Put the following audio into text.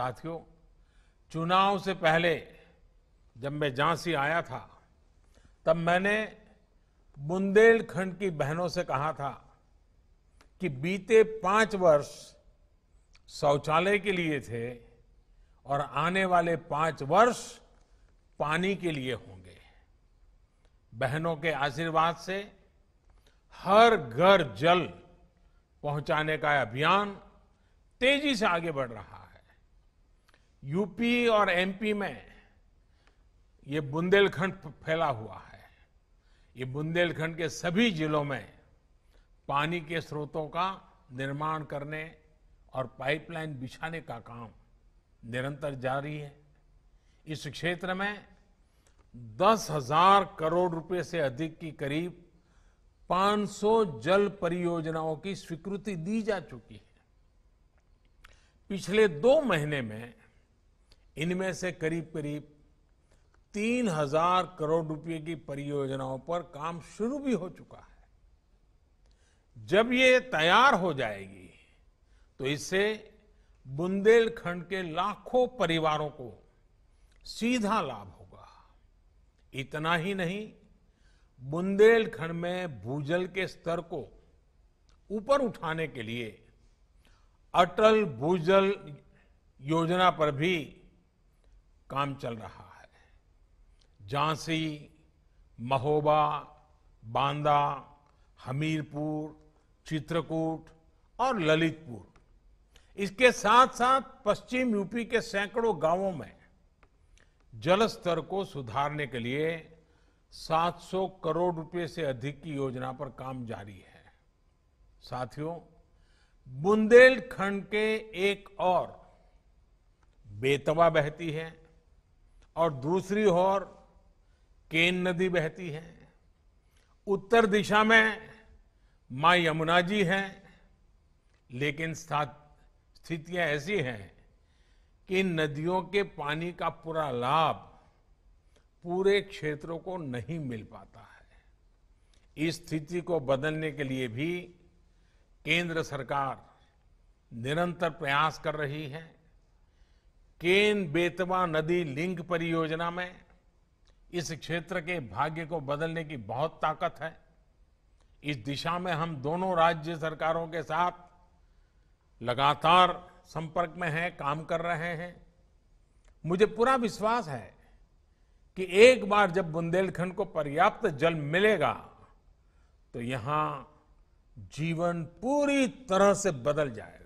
साथियों चुनाव से पहले जब मैं झांसी आया था तब मैंने बुंदेलखंड की बहनों से कहा था कि बीते पांच वर्ष शौचालय के लिए थे और आने वाले पांच वर्ष पानी के लिए होंगे बहनों के आशीर्वाद से हर घर जल पहुंचाने का अभियान तेजी से आगे बढ़ रहा है यूपी और एमपी में ये बुंदेलखंड फैला हुआ है ये बुंदेलखंड के सभी जिलों में पानी के स्रोतों का निर्माण करने और पाइपलाइन बिछाने का काम निरंतर जारी है इस क्षेत्र में दस हजार करोड़ रुपए से अधिक की करीब 500 जल परियोजनाओं की स्वीकृति दी जा चुकी है पिछले दो महीने में इनमें से करीब करीब तीन हजार करोड़ रुपए की परियोजनाओं पर काम शुरू भी हो चुका है जब ये तैयार हो जाएगी तो इससे बुंदेलखंड के लाखों परिवारों को सीधा लाभ होगा इतना ही नहीं बुंदेलखंड में भूजल के स्तर को ऊपर उठाने के लिए अटल भूजल योजना पर भी काम चल रहा है झांसी महोबा बांदा हमीरपुर चित्रकूट और ललितपुर इसके साथ साथ पश्चिम यूपी के सैकड़ों गांवों में जल स्तर को सुधारने के लिए 700 करोड़ रुपए से अधिक की योजना पर काम जारी है साथियों बुंदेलखंड के एक और बेतवा बहती है और दूसरी ओर केन नदी बहती है उत्तर दिशा में मां यमुना जी हैं लेकिन स्थितियां ऐसी हैं कि नदियों के पानी का पूरा लाभ पूरे क्षेत्रों को नहीं मिल पाता है इस स्थिति को बदलने के लिए भी केंद्र सरकार निरंतर प्रयास कर रही है केन बेतवा नदी लिंक परियोजना में इस क्षेत्र के भाग्य को बदलने की बहुत ताकत है इस दिशा में हम दोनों राज्य सरकारों के साथ लगातार संपर्क में हैं काम कर रहे हैं मुझे पूरा विश्वास है कि एक बार जब बुंदेलखंड को पर्याप्त जल मिलेगा तो यहां जीवन पूरी तरह से बदल जाएगा